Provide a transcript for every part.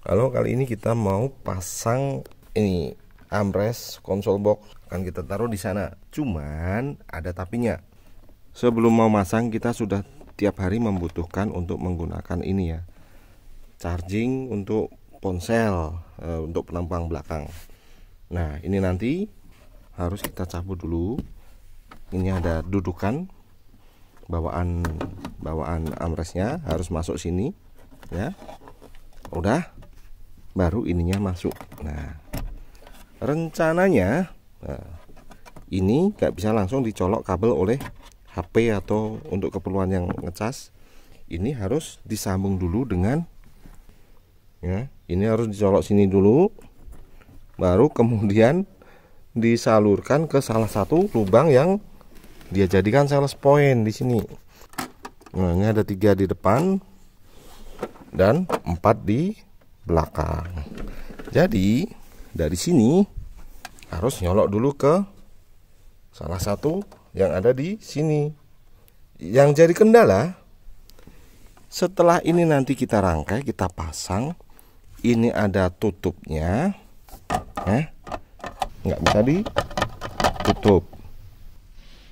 Halo, kali ini kita mau pasang ini armrest konsol box akan kita taruh di sana. Cuman ada tapinya. Sebelum mau masang kita sudah tiap hari membutuhkan untuk menggunakan ini ya. Charging untuk ponsel e, untuk penampang belakang. Nah, ini nanti harus kita cabut dulu. Ini ada dudukan bawaan bawaan armrestnya harus masuk sini ya. Udah, baru ininya masuk nah rencananya nah, ini nggak bisa langsung dicolok kabel oleh HP atau untuk keperluan yang ngecas ini harus disambung dulu dengan ya ini harus dicolok sini dulu baru kemudian disalurkan ke salah satu lubang yang dia jadikan sales point di sini. Nah, ini ada tiga di depan dan empat di belakang jadi dari sini harus nyolok dulu ke salah satu yang ada di sini yang jadi kendala setelah ini nanti kita rangkai kita pasang ini ada tutupnya eh, nggak bisa ditutup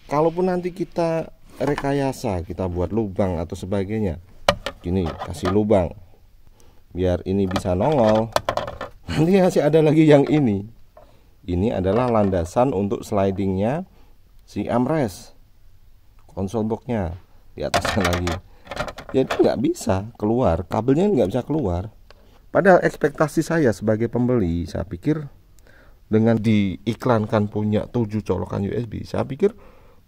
kalaupun nanti kita rekayasa kita buat lubang atau sebagainya gini kasih lubang biar ini bisa nongol nanti masih ada lagi yang ini ini adalah landasan untuk slidingnya si amres konsol boxnya di atasnya lagi jadi ya, nggak bisa keluar kabelnya nggak bisa keluar padahal ekspektasi saya sebagai pembeli saya pikir dengan diiklankan punya 7 colokan USB saya pikir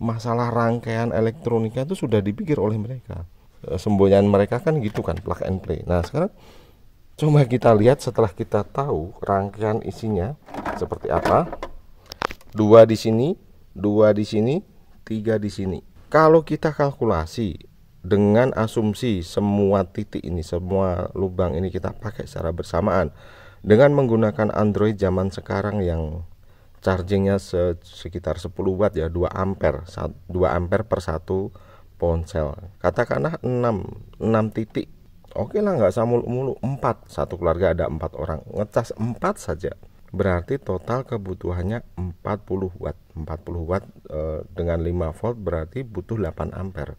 masalah rangkaian elektronika itu sudah dipikir oleh mereka eh, semboyan mereka kan gitu kan plug and play nah sekarang cuma kita lihat setelah kita tahu rangkaian isinya seperti apa. Dua di sini, dua di sini, tiga di sini. Kalau kita kalkulasi dengan asumsi semua titik ini, semua lubang ini kita pakai secara bersamaan dengan menggunakan Android zaman sekarang yang chargingnya sekitar 10 watt ya 2 ampere 2 ampere per satu ponsel katakanlah 6 6 titik oke lah nggak samul mulu empat satu keluarga ada empat orang ngecas empat saja berarti total kebutuhannya 40 watt 40 watt e, dengan 5 volt berarti butuh 8 ampere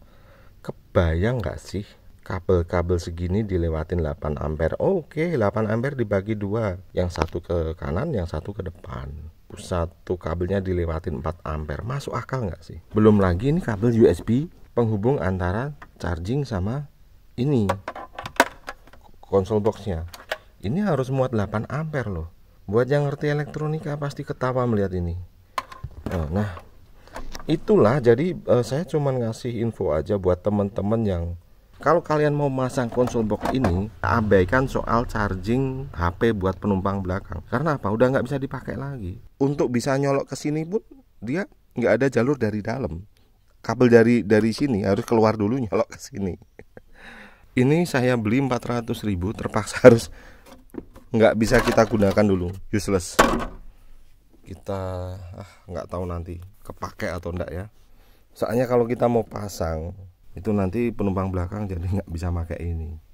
kebayang nggak sih kabel-kabel segini dilewatin 8 ampere oke 8 ampere dibagi dua yang satu ke kanan yang satu ke depan satu kabelnya dilewatin 4 ampere masuk akal nggak sih belum lagi ini kabel USB penghubung antara charging sama ini konsol boxnya ini harus muat 8 ampere loh buat yang ngerti elektronika pasti ketawa melihat ini eh, nah, itulah jadi uh, saya cuman ngasih info aja buat teman-teman yang kalau kalian mau masang konsol box ini abaikan soal charging HP buat penumpang belakang karena apa udah nggak bisa dipakai lagi untuk bisa nyolok ke sini pun dia nggak ada jalur dari dalam kabel dari dari sini harus keluar dulu nyolok ke sini ini saya beli 400 ribu terpaksa harus nggak bisa kita gunakan dulu useless kita ah nggak tahu nanti kepake atau enggak ya soalnya kalau kita mau pasang itu nanti penumpang belakang jadi nggak bisa pakai ini